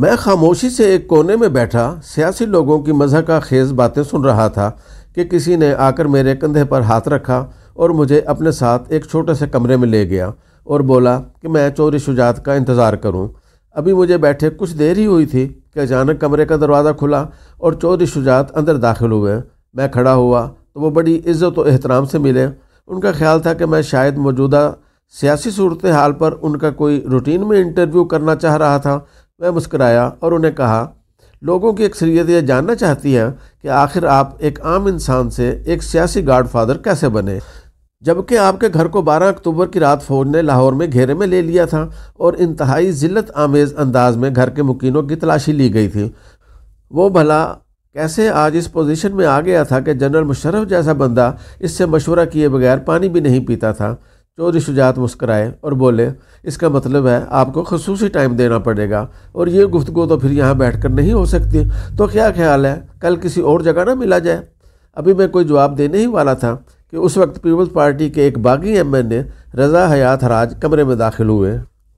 मैं खामोशी से एक कोने में बैठा सियासी लोगों की मज़ह का खेज बातें सुन रहा था कि किसी ने आकर मेरे कंधे पर हाथ रखा और मुझे अपने साथ एक छोटे से कमरे में ले गया और बोला कि मैं चोरी शुजात का इंतज़ार करूं। अभी मुझे बैठे कुछ देर ही हुई थी कि अचानक कमरे का दरवाज़ा खुला और चोरी शुजात अंदर दाखिल हुए मैं खड़ा हुआ तो वो बड़ी इज़्ज़त व एहतराम से मिले उनका ख्याल था कि मैं शायद मौजूदा सियासी सूरत हाल पर उनका कोई रूटीन में इंटरव्यू करना चाह रहा था मैं मुस्कराया और उन्हें कहा लोगों की अक्सरियत यह जानना चाहती है कि आखिर आप एक आम इंसान से एक सियासी गार्ड फादर कैसे बने जबकि आपके घर को 12 अक्टूबर की रात फ़ौज ने लाहौर में घेरे में ले लिया था और इंतहाई ज़िलत आमेज़ अंदाज में घर के मुकीनों की तलाशी ली गई थी वो भला कैसे आज इस पोजीशन में आ गया था कि जनरल मुशर्रफ जैसा बंदा इससे मशवरा किए बगैर पानी भी नहीं पीता था चौधरी शुजात मुस्कराए और बोले इसका मतलब है आपको खसूसी टाइम देना पड़ेगा और ये गुफ्तु तो फिर यहाँ बैठ कर नहीं हो सकती तो क्या ख्याल है कल किसी और जगह ना मिला जाए अभी मैं कोई जवाब देने ही वाला था कि उस वक्त पीपल्स पार्टी के एक बागी एम एन ए रज़ा हयात हराज कमरे में दाखिल हुए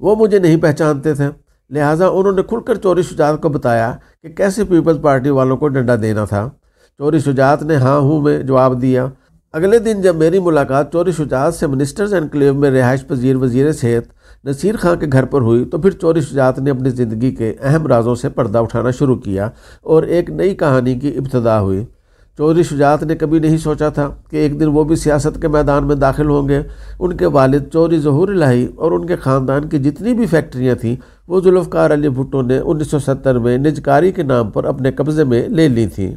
वो मुझे नहीं पहचानते थे लिहाजा उन्होंने खुलकर चोरी शुजात को बताया कि कैसे पीपल्स पार्टी वालों को डंडा देना था चोरी शुजात ने हाँ हूँ में जवाब दिया अगले दिन जब मेरी मुलाकात चोरी शुजात से मिनिस्टर्स एनक्लेव में रिहाइश पजीर वजीर सेहत नसीर खां के घर पर हुई तो फिर चोरी शुजात ने अपनी ज़िंदगी के अहम राजों से पर्दा उठाना शुरू किया और एक नई कहानी की इब्तदा हुई चौधरी शुजात ने कभी नहीं सोचा था कि एक दिन वो भी सियासत के मैदान में दाखिल होंगे उनके वालिद चौधरी जहूर लाही और उनके ख़ानदान की जितनी भी फैक्ट्रियाँ थीं वो जुल्फ़कार अली भुट्टो ने 1970 में निजकारी के नाम पर अपने कब्ज़े में ले ली थीं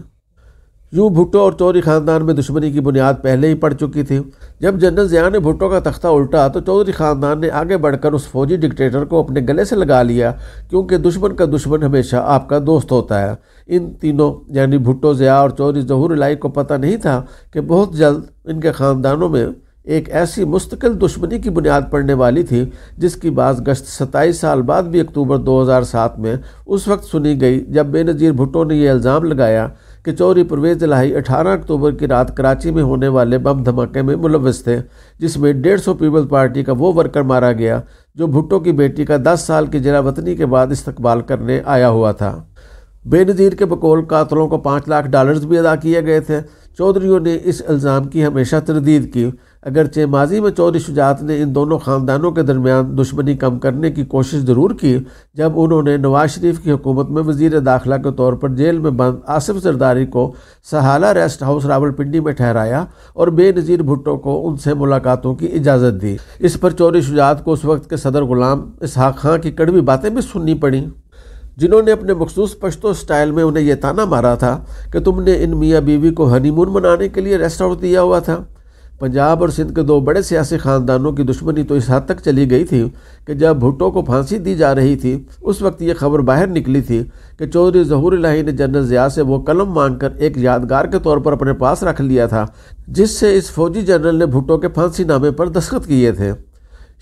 यूँ भुट्टो और चौधरी ख़ानदान में दुश्मनी की बुनियाद पहले ही पड़ चुकी थी जब जनरल ज़िया ने भुट्टो का तख्ता उल्टा तो चौधरी ख़ानदान ने आगे बढ़कर उस फौजी डिक्टेटर को अपने गले से लगा लिया क्योंकि दुश्मन का दुश्मन हमेशा आपका दोस्त होता है इन तीनों यानी भुट्टो ज़िया और चौधरी जहूर लाई को पता नहीं था कि बहुत जल्द इनके ख़ानदानों में एक ऐसी मुस्तकिल दुश्मनी की बुनियाद पड़ने वाली थी जिसकी बाज गश्त सताईस साल बाद भी अक्टूबर 2007 में उस वक्त सुनी गई जब बेनज़ीर भुट्टो ने यह इल्ज़ाम लगाया किचौरी परवेज लाही 18 अक्टूबर की रात कराची में होने वाले बम धमाके में मुलवस थे जिसमें 150 पीपल्स पार्टी का वो वर्कर मारा गया जो भुट्टो की बेटी का 10 साल की जरा वतनी के बाद इस्तकबाल करने आया हुआ था बेनज़ीर के बकौल कातलों को पाँच लाख डॉलर्स भी अदा किए गए थे चौधरीों ने इस इल्ज़ाम की हमेशा तरदीद की अगरचे माजी में चौधरी शुजात ने इन दोनों ख़ानदानों के दरमियान दुश्मनी कम करने की कोशिश ज़रूर की जब उन्होंने नवाज शरीफ की हुकूमत में वजीर दाखिला के तौर पर जेल में बंद आसिफ जरदारी को सहाला रेस्ट हाउस रावलपिंडी में ठहराया और बेनज़ीर भुट्टो को उनसे मुलाकातों की इजाज़त दी इस पर चौधरी शुजात को उस वक्त के सदर ग़ुलाम इसहाक खां की कड़वी बातें भी सुननी पड़ी जिन्होंने अपने मखसूस पश्तो स्टाइल में उन्हें यह ताना मारा था कि तुमने इन मियाँ बीवी को हनीमून मनाने के लिए रेस्ट हाउस दिया हुआ था पंजाब और सिंध के दो बड़े सियासी ख़ानदानों की दुश्मनी तो इस हद तक चली गई थी कि जब भुट्टो को फांसी दी जा रही थी उस वक्त ये खबर बाहर निकली थी कि चौधरी जहूर लाही ने जनरल ज़िया से वो कलम मांगकर एक यादगार के तौर पर अपने पास रख लिया था जिससे इस फौजी जनरल ने भुट्टो के फांसी नामे पर दस्खत किए थे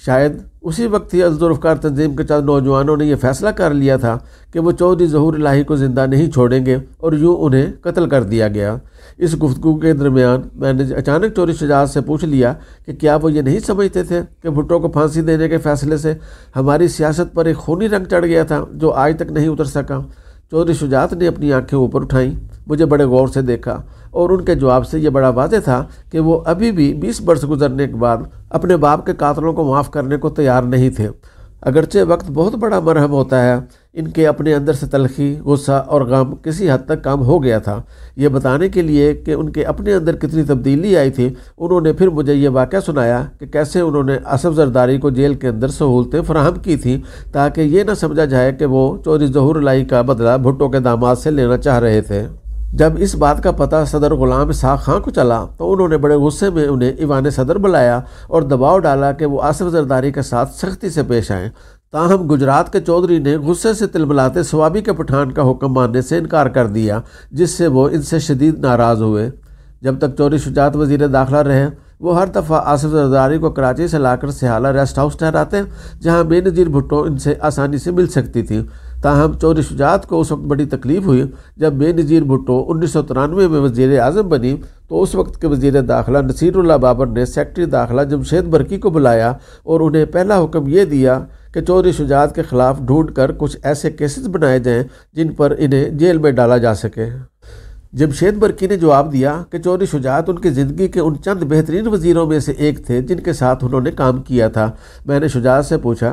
शायद उसी वक्त ही अजदुल्फ़ार तंजीम के चंद नौजवानों ने यह फैसला कर लिया था कि वो चौधरी जहूर लाही को ज़िंदा नहीं छोड़ेंगे और यूँ उन्हें कत्ल कर दिया गया इस गुफ्तु के दरमियान मैंने अचानक चोरी शजात से पूछ लिया कि क्या वो ये नहीं समझते थे कि भुट्टो को फांसी देने के फैसले से हमारी सियासत पर एक खूनी रंग चढ़ गया था जो आज तक नहीं उतर सका चौधरी शुजात ने अपनी आँखें ऊपर उठाईं मुझे बड़े गौर से देखा और उनके जवाब से ये बड़ा वाजे था कि वो अभी भी 20 वर्ष गुजरने के बाद अपने बाप के कातलों को माफ़ करने को तैयार नहीं थे अगरचे वक्त बहुत बड़ा मरहम होता है इनके अपने अंदर से तलखी गुस्सा और गम किसी हद तक काम हो गया था ये बताने के लिए कि उनके अपने अंदर कितनी तब्दीली आई थी उन्होंने फिर मुझे ये वाक़ सुनाया कि कैसे उन्होंने असफ जरदारी को जेल के अंदर सहूलतें फ्राहम की थी ताकि ये न समझा जाए कि वो चोरी जहूर लाई का बदला भुट्टो के दामाद से लेना चाह रहे थे जब इस बात का पता सदर गुलाम शाह खां को चला तो उन्होंने बड़े गुस्से में उन्हें ईवान सदर बुलाया और दबाव डाला कि वो आसफ जरदारी के साथ सख्ती से पेश आएँ ताहम गुजरात के चौधरी ने गुस्से से तिलमिलाते स्वाबी के पठान का हुक्म मानने से इनकार कर दिया जिससे वो इनसे शदीद नाराज़ हुए जब तक चौधरी शुजात वजीर दाखिला रहे वो हर दफ़ा आसिफ जरदारी को कराची से लाकर सिहाला रेस्ट हाउस ठहराते जहाँ बेनजीर भुट्टो इनसे आसानी से मिल सकती थी ताहम चौधरी शुजात को उस वक्त बड़ी तकलीफ हुई जब बेनजीर भुट्टो उन्नीस सौ तिरानवे में वजीर अजम बनी तो उस वक्त के वजीर दाखिला नसीरुल्ला बाबर ने सेक्रटरी दाखिला जमशेद बरकी को बुलाया और उन्हें पहला हुक्म यह दिया कि चौधरी शुजात के ख़िलाफ़ ढूंढ कर कुछ ऐसे केसेस बनाए जाएँ जिन पर इन्हें जेल में डाला जा सके जमशेद बरकी ने जवाब दिया कि चौरी शुजात उनकी ज़िंदगी के उन चंद बेहतरीन वजीरों में से एक थे जिनके साथ उन्होंने काम किया था मैंने शुजात से पूछा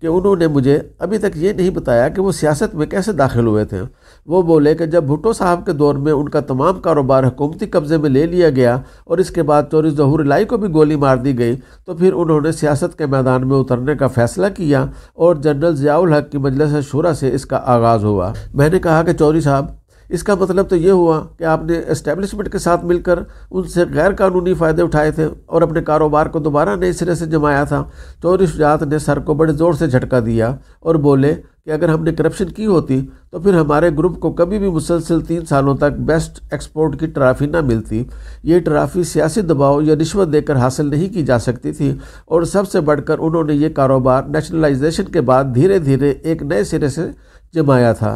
कि उन्होंने मुझे अभी तक ये नहीं बताया कि वो सियासत में कैसे दाखिल हुए थे वो बोले कि जब भुट्टो साहब के दौर में उनका तमाम कारोबार हुकूमती कब्ज़े में ले लिया गया और इसके बाद चौरी जहूर लाई को भी गोली मार दी गई तो फिर उन्होंने सियासत के मैदान में उतरने का फ़ैसला किया और जनरल ज़ियाउल हक की मजलिस शुरा से इसका आगाज़ हुआ मैंने कहा कि चौरी साहब इसका मतलब तो ये हुआ कि आपने इस्टेबलिशमेंट के साथ मिलकर उनसे गैर कानूनी फ़ायदे उठाए थे और अपने कारोबार को दोबारा नए सिरे से जमाया था चौधरी शुजात ने सर को बड़े ज़ोर से झटका दिया और बोले कि अगर हमने करप्शन की होती तो फिर हमारे ग्रुप को कभी भी मुसलसल तीन सालों तक बेस्ट एक्सपोर्ट की ट्राफी ना मिलती ये ट्राफी सियासी दबाव या रिश्वत देकर हासिल नहीं की जा सकती थी और सबसे बढ़कर उन्होंने ये कारोबार नेशनलाइजेशन के बाद धीरे धीरे एक नए सिरे से जमाया था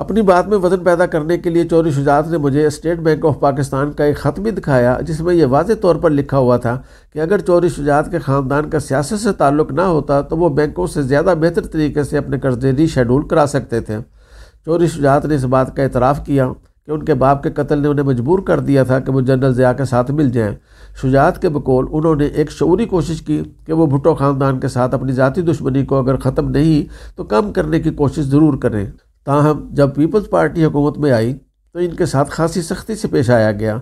अपनी बात में वजन पैदा करने के लिए चौरी शुजात ने मुझे स्टेट बैंक ऑफ पाकिस्तान का एक ख़त भी दिखाया जिसमें यह वाज तौर पर लिखा हुआ था कि अगर चौरी शुजात के ख़ानदान का सियासत से ताल्लुक़ ना होता तो वो बैंकों से ज़्यादा बेहतर तरीके से अपने कर्जे रीशेडूल करा सकते थे चौरी शुजात ने इस बात का इतराफ़ किया कि उनके बाप के कत्ल ने उन्हें मजबूर कर दिया था कि वो जनरल ज़िया के साथ मिल जाएँ शुजात के बकोल उन्होंने एक शौरी कोशिश की कि वो भुटो ख़ानदान के साथ अपनी ज़ाती दुश्मनी को अगर ख़त्म नहीं तो कम करने की कोशिश ज़रूर करें ताहम जब पीपल्स पार्टी हुकूमत में आई तो इनके साथ खासी सख्ती से पेश आया गया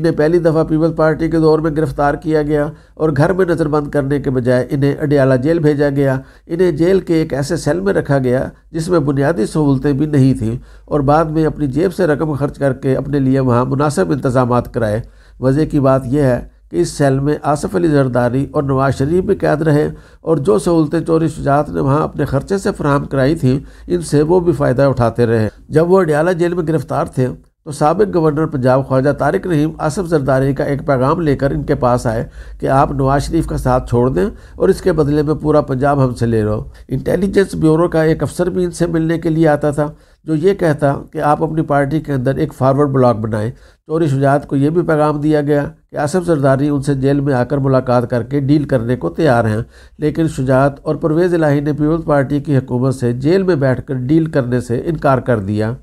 इन्हें पहली दफ़ा पीपल्स पार्टी के दौर में गिरफ्तार किया गया और घर में नज़रबंद करने के बजाय इन्हें अडियाला जेल भेजा गया इन्हें जेल के एक ऐसे सेल में रखा गया जिसमें बुनियादी सहूलतें भी नहीं थीं और बाद में अपनी जेब से रकम खर्च करके अपने लिए वहाँ मुनासिब इंतजाम कराए मज़े की बात यह है इस सेल में आसफ अली जरदारी और नवाज शरीफ भी कैद रहे और जो सहूलतें चोरी शुजात ने वहाँ अपने खर्चे से फ्राहम कराई थी इनसे वो भी फ़ायदा उठाते रहे जब वो अडियाला जेल में गिरफ्तार थे तो सबक गवर्नर पंजाब ख्वाजा तारिक रहीम आसफ जरदारी का एक पैगाम लेकर इनके पास आए कि आप नवाज शरीफ का साथ छोड़ दें और इसके बदले में पूरा पंजाब हमसे ले रहो इंटेलिजेंस ब्यूरो का एक अफसर भी इनसे मिलने के लिए आता था जो ये कहता कि आप अपनी पार्टी के अंदर एक फारवर्ड ब्लॉक बनाएं चोरी शुजात को यह भी पैगाम दिया गया कि आसफ जरदारी उनसे जेल में आकर मुलाकात करके डील करने को तैयार हैं लेकिन शुजात और परवेज़ इलाही ने पीपल्स पार्टी की हुकूमत से जेल में बैठकर डील करने से इनकार कर दिया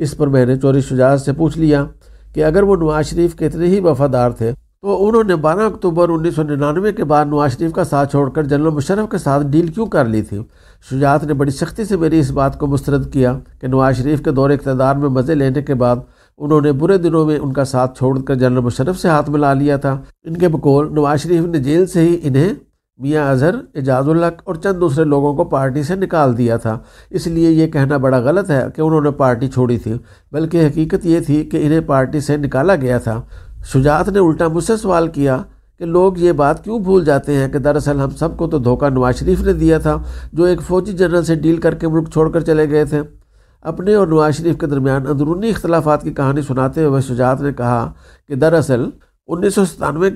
इस पर मैंने चोरी शुजात से पूछ लिया कि अगर वो नवाज शरीफ के इतने ही वफादार थे तो उन्होंने 12 अक्टूबर 1999 के बाद नवाज शरीफ का साथ छोड़कर जनरल मुशरफ के साथ डील क्यों कर ली थी शुजात ने बड़ी सख्ती से मेरी इस बात को मुस्रद किया कि नवाज शरीफ के दौरे इकतदार में मज़े लेने के बाद उन्होंने बुरे दिनों में उनका साथ छोड़कर जनरल मुशरफ से हाथ मिला लिया था इनके बकौल नवाज शरीफ ने जेल से ही इन्हें मियाँ अजहर एजाजुल्लक और चंद दूसरे लोगों को पार्टी से निकाल दिया था इसलिए ये कहना बड़ा गलत है कि उन्होंने पार्टी छोड़ी थी बल्कि हकीकत ये थी कि इन्हें पार्टी से निकाला गया था शुजात ने उल्टा मुझसे सवाल किया कि लोग ये बात क्यों भूल जाते हैं कि दरअसल हम सबको तो धोखा नवाज शरीफ ने दिया था जो एक फ़ौजी जनरल से डील करके मुल्क छोड़कर चले गए थे अपने और नवाज शरीफ के दरमियान अंदरूनी इख्तलाफात की कहानी सुनाते हुए शुजात ने कहा कि दरअसल उन्नीस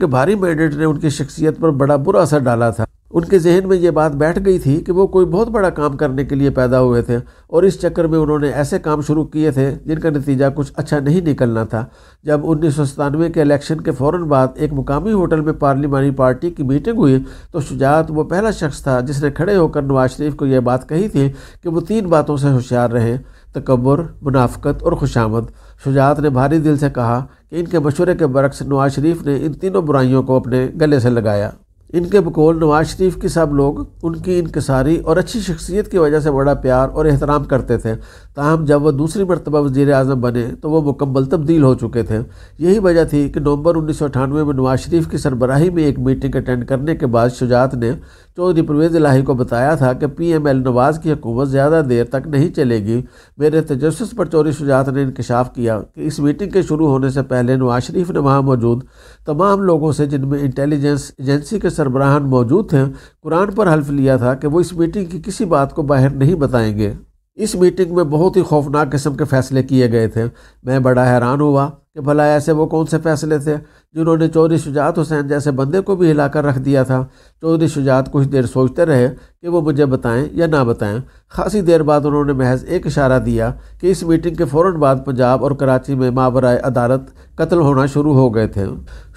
के भारी मैंडेट ने उनकी शख्सियत पर बड़ा बुरा असर डाला था उनके जहन में ये बात बैठ गई थी कि वो कोई बहुत बड़ा काम करने के लिए पैदा हुए थे और इस चक्कर में उन्होंने ऐसे काम शुरू किए थे जिनका नतीजा कुछ अच्छा नहीं निकलना था जब उन्नीस के इलेक्शन के फ़ौर बाद एक मुकामी होटल में पार्लिमानी पार्टी की मीटिंग हुई तो शुजात वो पहला शख्स था जिसने खड़े होकर नवाज शरीफ को यह बात कही थी कि वो तीन बातों से होशियार रहे तकबर मुनाफ़त और खुशामद शुजात ने भारी दिल से कहा कि इनके मशवरे के बरक्स नवाज शरीफ ने इन तीनों बुराइयों को अपने गले से लगाया इनके बकौल नवाज शरीफ के सब लोग उनकी इनकसारी और अच्छी शख्सियत की वजह से बड़ा प्यार और एहतराम करते थे ताहम जब वह दूसरी मरतबा वजीर अजम बने तो वह मुकम्मल तब्दील हो चुके थे यही वजह थी कि नवंबर उन्नीस सौ अठानवे में नवाज शरीफ की सरबराही में एक मीटिंग अटेंड करने के बाद शुजात ने चौधरी परवेज़ लाही को बताया था कि पी एम एल नवाज़ की हुकूमत ज़्यादा देर तक नहीं चलेगी मेरे तजस पर चौधरी शुजात ने इंकशाफ किया कि इस मीटिंग के शुरू होने से पहले नवाज शरीफ ने वहाँ मौजूद तमाम लोगों से जिनमें इंटेलिजेंस एजेंसी के सरबराहान मौजूद थे कुरान पर हल्फ लिया था कि वो इस मीटिंग की किसी बात को बाहर नहीं बताएँगे इस मीटिंग में बहुत ही खौफनाक किस्म के फैसले किए गए थे मैं बड़ा हैरान हुआ कि भला ऐसे वो कौन से फैसले थे जिन्होंने चौधरी शुजात हुसैन जैसे बंदे को भी हिलाकर रख दिया था चौधरी शुजात कुछ देर सोचते रहे कि वो मुझे बताएं या ना बताएं खासी देर बाद उन्होंने महज एक इशारा दिया कि इस मीटिंग के फ़ौर बाद पंजाब और कराची में मावरा अदालत कत्ल होना शुरू हो गए थे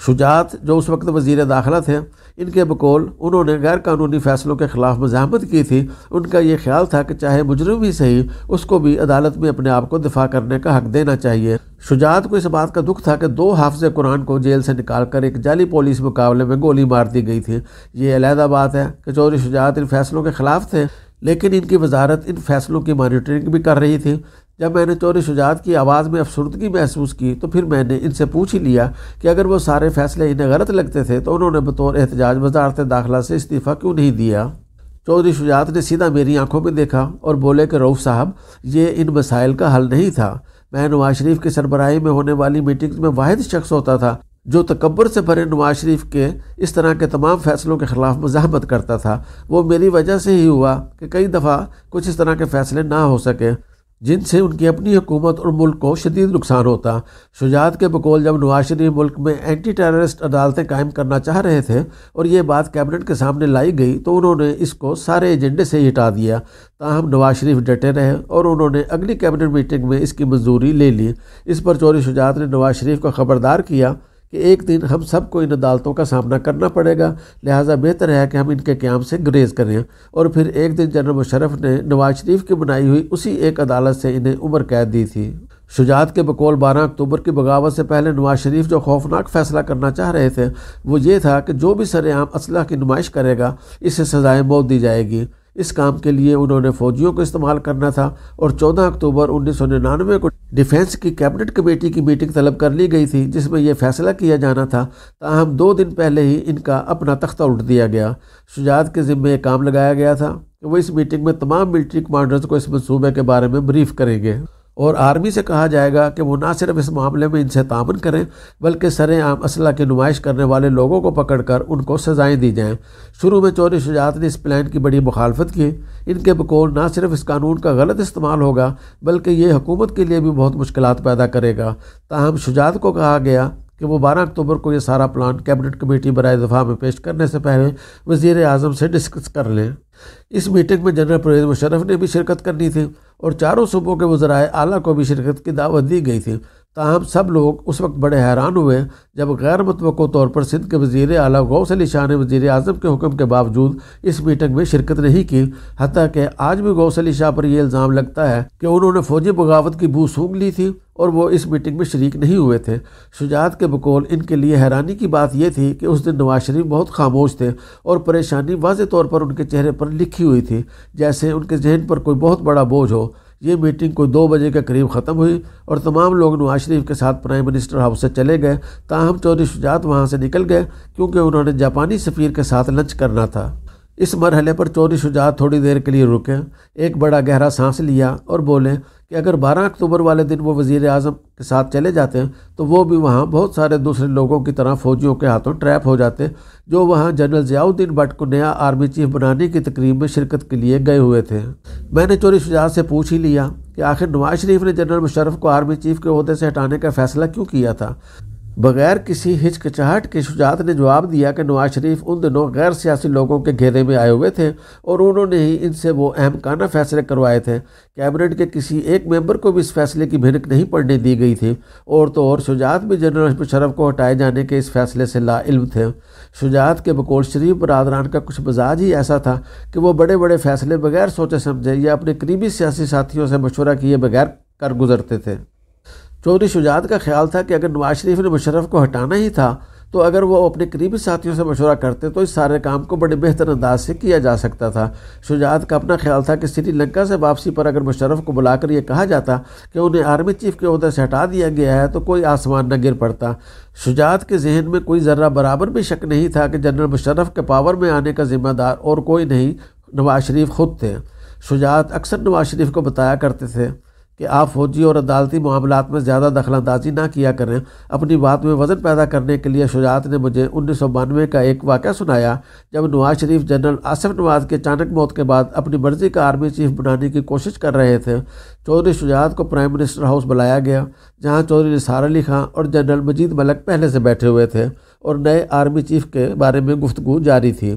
शुजात जो उस वक्त वज़ी दाखिला थे इनके बकौल उन्होंने गैर कानूनी फैसलों के खिलाफ मजामत की थी उनका यह ख्याल था कि चाहे मुजरम ही सही उसको भी अदालत में अपने आप को दिफा करने का हक देना चाहिए शुजात को इस बात का दुख था कि दो हाफजे कुरान को जेल से निकाल कर एक जाली पुलिस मुकाबले में गोली मार दी गई थी ये अलहदा बात है कि चौधरी शुजात इन फैसलों के खिलाफ थे लेकिन इनकी वजारत इन फैसलों की मॉनिटरिंग भी कर रही थी जब मैंने चोरी शुजात की आवाज़ में अफसरदगी महसूस की तो फिर मैंने इनसे पूछ ही लिया कि अगर वो सारे फैसले इन्हें गलत लगते थे तो उन्होंने बतौर एहतजाज वजारत दाखिला से इस्तीफ़ा क्यों नहीं दिया चौधरी शुजात ने सीधा मेरी आंखों में देखा और बोले कि रऊफ़ साहब ये इन मसाइल का हल नहीं था मैं नवाज शरीफ के सरबराही में होने वाली मीटिंग्स में वाद शख्स होता था जो तकबर से भरे नवाज शरीफ के इस तरह के तमाम फैसलों के ख़िलाफ़ मजामत करता था वो मेरी वजह से ही हुआ कि कई दफ़ा कुछ इस तरह के फैसले ना हो सके जिनसे उनकी अपनी हुकूमत और मुल्क को शदीद नुकसान होता शुजात के बकौल जब नवाज शरीफ मुल्क में एंटी टेररिस्ट अदालतें कायम करना चाह रहे थे और ये बात कैबिनेट के सामने लाई गई तो उन्होंने इसको सारे एजेंडे से हटा दिया ताहम नवाज शरीफ डटे रहे और उन्होंने अगली कैबिनेट मीटिंग में इसकी मंजूरी ले ली इस पर चोरी शुजात ने नवाज शरीफ को खबरदार किया कि एक दिन हम सबको इन अदालतों का सामना करना पड़ेगा लिहाजा बेहतर है कि हम इनके क्याम से ग्रेज करें और फिर एक दिन जनरल मुशरफ ने नवाज शरीफ की बनाई हुई उसी एक अदालत से इन्हें उम्र कैद दी थी शुजात के बकौल 12 अक्टूबर की बगावत से पहले नवाज शरीफ जो खौफनाक फैसला करना चाह रहे थे वो ये था कि जो भी सरेआम असलह की नुमाइश करेगा इसे सजाएं मौत दी जाएगी इस काम के लिए उन्होंने फौजियों को इस्तेमाल करना था और 14 अक्टूबर उन्नीस को डिफेंस की कैबिनेट कमेटी की मीटिंग तलब कर ली गई थी जिसमें यह फैसला किया जाना था ताहम दो दिन पहले ही इनका अपना तख्ता उठ दिया गया शुजात के ज़िम्मे एक काम लगाया गया था वो इस मीटिंग में तमाम मिलिट्री कमांडर्स को इस मनसूबे के बारे में ब्रीफ करेंगे और आर्मी से कहा जाएगा कि वो ना सिर्फ इस मामले में इनसे तामन करें बल्कि सरेआम असला की नुमाइश करने वाले लोगों को पकड़ कर उनको सज़ाएँ दी जाएँ शुरू में चोरी शुजात ने इस प्लान की बड़ी मुखालफत की इनके बकौल ना सिर्फ इस कानून का गलत इस्तेमाल होगा बल्कि ये हुकूमत के लिए भी बहुत मुश्किल पैदा करेगा ताहम शुजात को कहा गया कि वो बारह अक्टूबर को ये सारा प्लान कैबिनेट कमेटी बरए दफ़ा में पेश करने से पहले वज़ी अजम से डिस्कस कर लें इस मीटिंग में जनरल परवेज़ मुशरफ ने भी शिरकत करनी थी और चारों सूबों के वज्राए आला को भी शिरकत की दावत दी गई थी ताहम सब लोग उस वक्त बड़े हैरान हुए जब गैर मतवक़ तौर पर सिंध के वजीर अला गौस अली शाह ने वजीर अजम के हुक्म के बावजूद इस मीटिंग में शिरकत नहीं की हती कि आज भी गौस अली शाह पर यह इल्ज़ाम लगता है कि उन्होंने फौजी बगावत की बू सूंघ ली थी और वो इस मीटिंग में शरीक नहीं हुए थे शुजात के बकौल इनके लिए हैरानी की बात यह थी कि उस दिन नवाज शरीफ बहुत खामोश थे और परेशानी वाज तौर पर उनके चेहरे पर लिखी हुई थी जैसे उनके जहन पर कोई बहुत बड़ा बोझ हो ये मीटिंग कोई दो बजे के करीब ख़त्म हुई और तमाम लोग नवाज शरीफ के साथ प्राइम मिनिस्टर हाउस से चले गए ताहम चौधरी शुजात वहाँ से निकल गए क्योंकि उन्होंने जापानी सफ़ीर के साथ लंच करना था इस मरहले पर चौधरी शुजात थोड़ी देर के लिए रुके एक बड़ा गहरा सांस लिया और बोले कि अगर 12 अक्टूबर वाले दिन वो वज़ी अजम के साथ चले जाते हैं तो वो भी वहाँ बहुत सारे दूसरे लोगों की तरह फ़ौजियों के हाथों ट्रैप हो जाते जो वहाँ जनरल ज़ियाउद्दीन भट्ट को नया आर्मी चीफ बनाने की तकरीब में शिरकत के लिए गए हुए थे मैंने चोरी शुजात से पूछ ही लिया कि आखिर नवाज शरीफ ने जनरल मुशरफ को आर्मी चीफ के अहदे से हटाने का फ़ैसला क्यों किया था बगैर किसी हिचकचाहट के शुजात ने जवाब दिया कि नवाज शरीफ उन दिनों गैर सियासी लोगों के घेरे में आए हुए थे और उन्होंने ही इनसे वो अहमकाना फैसले करवाए थे कैबिनेट के किसी एक मेंबर को भी इस फैसले की भिनक नहीं पड़ने दी गई थी और तो और शुजात भी जनरल मुशरफ को हटाए जाने के इस फैसले से लाइल्म थे शुजात के बकौल शरीफ बरदरान का कुछ मजाज ही ऐसा था कि वो बड़े बड़े फैसले बगैर सोचे समझे या अपने करीबी सियासी साथियों से मशवरा किए बगैर कर गुजरते थे चौधरी शुजात का ख्याल था कि अगर नवाज शरीफ ने मुशरफ को हटाना ही था तो अगर वो अपने करीबी साथियों से मशवरा करते तो इस सारे काम को बड़े बेहतर अंदाज से किया जा सकता था शुजात का अपना ख्याल था कि श्रीलंका से वापसी पर अगर मुशरफ को बुलाकर यह कहा जाता कि उन्हें आर्मी चीफ के अहदे से हटा दिया गया है तो कोई आसमान न गिर पड़ता शुजात के जहन में कोई ज़र्रा बराबर भी शक नहीं था कि जनरल मुशरफ के पावर में आने का जिम्मेदार और कोई नहीं नवाज शरीफ खुद थे शुजात अक्सर नवाज शरीफ को बताया करते थे कि आप फौजी और अदालती मामला में ज़्यादा अंदाजी ना किया करें अपनी बात में वज़न पैदा करने के लिए शुजात ने मुझे उन्नीस सौ बानवे का एक वाक़ सुनाया जब नवाज शरीफ जनरल आसिफ नवाज के अचानक मौत के बाद अपनी मर्ज़ी का आर्मी चीफ बनाने की कोशिश कर रहे थे चौधरी शुजात को प्राइम मिनिस्टर हाउस बुलाया गया जहाँ चौधरी निसार अली खां और जनरल मजीद मलक पहले से बैठे हुए थे और नए आर्मी चीफ के बारे में गुफ्तु जारी थी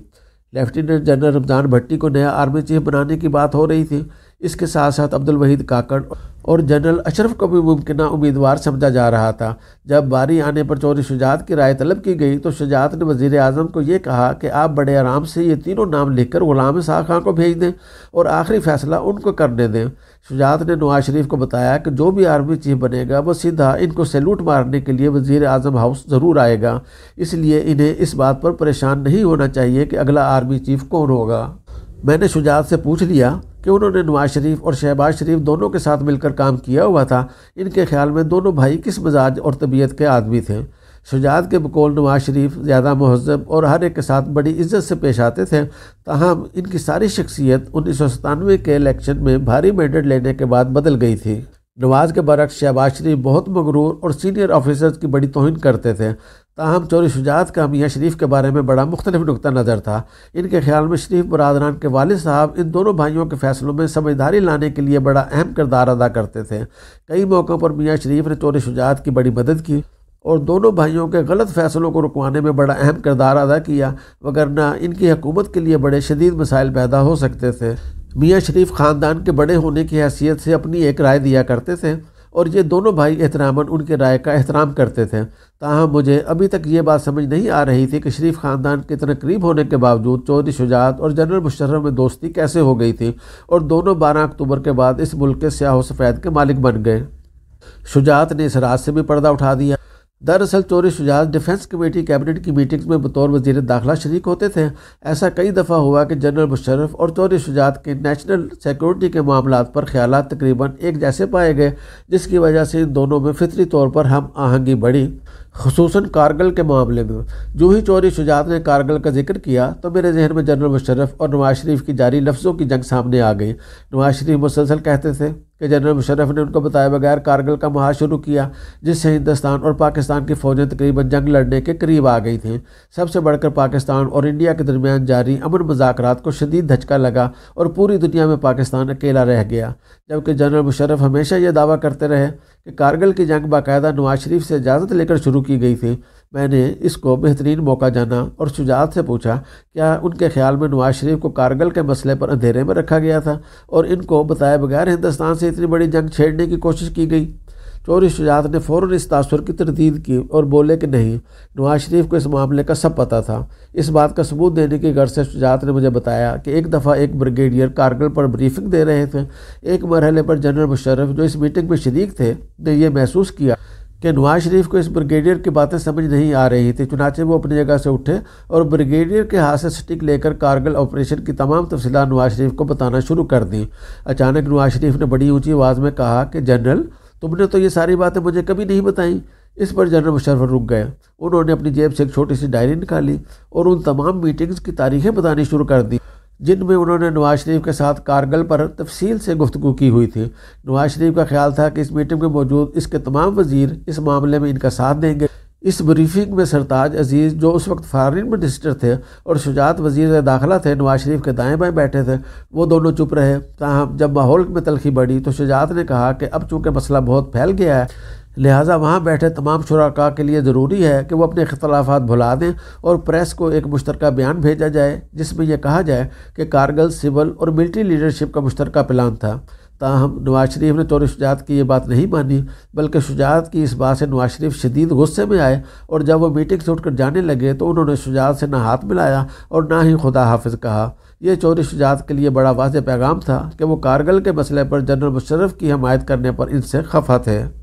लेफ्टिनेंट जनरल रमजान भट्टी को नया आर्मी चीफ बनाने की बात हो रही थी इसके साथ साथ अब्दुल वहीद काकड़ और जनरल अशरफ को भी मुमकिन उम्मीदवार समझा जा रहा था जब बारी आने पर चौधरी शुजात की राय तलब की गई तो शुजात ने वजीर अजम को ये कहा कि आप बड़े आराम से ये तीनों नाम लिखकर गुलाम शाह खां को भेज दें और आखिरी फैसला उनको करने दें शुजात ने नवाज शरीफ को बताया कि जो भी आर्मी चीफ बनेगा वो सीधा इनको सैल्यूट मारने के लिए वजीर अजम हाउस ज़रूर आएगा इसलिए इन्हें इस बात पर परेशान नहीं होना चाहिए कि अगला आर्मी चीफ कौन होगा मैंने शुजात से पूछ लिया कि उन्होंने नवाज शरीफ और शहबाज शरीफ दोनों के साथ मिलकर काम किया हुआ था इनके ख्याल में दोनों भाई किस मिजाज और तबीयत के आदमी थे शुजात के बकौल नवाज शरीफ ज़्यादा महजब और हर एक के साथ बड़ी इज्जत से पेश आते थे ताहम इनकी सारी शख्सियत उन्नीस सौ सतानवे के इलेक्शन में भारी मैंडेट लेने के बाद बदल गई थी नवाज के बरक्स शहबाज शरीफ बहुत मगरूर और सीनियर ऑफिसर्स की बड़ी तोहन करते थे ताहम चोरी शुजात का मियाँ शरीफ के बारे में बड़ा मुख्तलिफ नुक़ नज़र था इनके ख्याल में शरीफ बरदरान के वाल साहब इन दोनों भाइयों के फैसलों में समझदारी लाने के लिए बड़ा अहम किरदार अदा करते थे कई मौक़ों पर मियाँ शरीफ ने चोरी शुजात की बड़ी मदद की और दोनों भाइयों के गलत फैसलों को रुकवाने में बड़ा अहम करदार अदा किया वगरना इनकी हुकूमत के लिए बड़े शदीद मसाइल पैदा हो सकते थे मियाँ शरीफ ख़ानदान के बड़े होने की हैसियत से अपनी एक राय दिया करते थे और ये दोनों भाई एहतरामन उनके राय का एहतराम करते थे ताहम मुझे अभी तक ये बात समझ नहीं आ रही थी कि शरीफ ख़ानदान के इतना करीब होने के बावजूद चौधरी शुजात और जनरल मुशर्रफ में दोस्ती कैसे हो गई थी और दोनों बारह अक्टूबर के बाद इस मुल्क के स्याह सफ़ैद के मालिक बन गए शुजात ने इस राज से भी पर्दा उठा दिया दरअसल Chaudhry Shujaat defence committee cabinet की मीटिंग्स में बतौर वजीर दाखिला शरीक होते थे ऐसा कई दफ़ा हुआ कि जनरल मुशरफ और चोरी शुजात के नेशनल सिक्योरिटी के मामला पर ख्याल तकरीबन एक जैसे पाए गए जिसकी वजह से इन दोनों में फितरी तौर पर हम आहंगी बढ़ी खसूस कारगिल के मामले में जो ही चोरी शुजात ने कारगिल का जिक्र किया तो मेरे जहन में जनरल मुशरफ और नवाज शरीफ की जारी लफ्ज़ों की जंग सामने आ गई नवाज शरीफ मुसलसल कहते थे कि जनरल मुशरफ़ ने उनको बताए बगैर कारगिल का महाज शुरू किया जिससे हिंदुस्तान और पाकिस्तान की फ़ौजें तकरीबन तो जंग लड़ने के करीब आ गई थी सबसे बढ़कर पाकिस्तान और इंडिया के दरमियान जारी अमन मजाक को शदीद धचका लगा और पूरी दुनिया में पाकिस्तान अकेला रह गया जबकि जनरल मुशरफ़ हमेशा यह दावा करते रहे कि कारगिल की जंग बाकायदा नवाज शरीफ से इजाज़त लेकर शुरू की गई थी मैंने इसको बेहतरीन मौका जाना और शुजात से पूछा क्या उनके ख्याल में नवाज शरीफ को कारगिल के मसले पर अंधेरे में रखा गया था और इनको बताए बगैर हिंदुस्तान से इतनी बड़ी जंग छेड़ने की कोशिश की गई चोरी तो शुजात ने फ़ौर इस तासर की तरदीद की और बोले कि नहीं नवाज शरीफ को इस मामले का सब पता था इस बात का सबूत देने की गर्ज से शुजात ने मुझे बताया कि एक दफ़ा एक ब्रिगेडियर कारगिल पर ब्रीफिंग दे रहे थे एक मरहले पर जनरल मुशर्रफ जो इस मीटिंग में शरीक थे ने यह महसूस किया कि नवाज शरीफ को इस ब्रिगेडियर की बातें समझ नहीं आ रही थी चुनाचे वो अपनी जगह से उठे और ब्रिगेडियर के हाथ से स्टिक लेकर कारगिल ऑपरेशन की तमाम तफसी नवाज शरीफ को बताना शुरू कर दी अचानक नवाज शरीफ ने बड़ी ऊँची आवाज़ में कहा कि जनरल तुमने तो, तो ये सारी बातें मुझे कभी नहीं बताई इस पर जनरल मुशरफ रुक गए उन्होंने अपनी जेब से एक छोटी सी डायरी निकाली और उन तमाम मीटिंग्स की तारीखें बतानी शुरू कर दी जिनमें उन्होंने नवाज शरीफ के साथ कारगिल पर तफसील से गुफ्तु की हुई थी नवाज शरीफ का ख्याल था कि इस मीटिंग में मौजूद इसके तमाम वजीर इस मामले में इनका साथ देंगे इस ब्रीफिंग में सरताज अजीज़ जो उस वक्त फॉरन मिनिस्टर थे और शुजात वजीर दाखिला थे नवाज शरीफ के दाएं बाएं बैठे थे वो दोनों चुप रहे ताहम जब माहौल में तलखी बढ़ी तो शुजात ने कहा कि अब चूँकि मसला बहुत फैल गया है लिहाजा वहाँ बैठे तमाम शुरा के लिए ज़रूरी है कि वह अपने अख्तलाफात भुला दें और प्रेस को एक मुश्तर बयान भेजा जाए जिसमें यह कहा जाए कि कारगिल सिविल और मिल्ट्री लीडरशिप का मुश्तर प्लान था ताहम नवाज शरीफ ने चौरी शुजात की ये बात नहीं मानी बल्कि शुजात की इस बात से नवाज शरीफ शदीद गुस्से में आए और जब वो मीटिंग से उठकर जाने लगे तो उन्होंने शुजात से ना हाथ मिलाया और ना ही खुदा हाफिज कहा यह चौरी शुजात के लिए बड़ा वाज पैगाम था कि वो कारगिल के मसले पर जनरल मुशर्रफ की हमायत करने पर इनसे खफा थे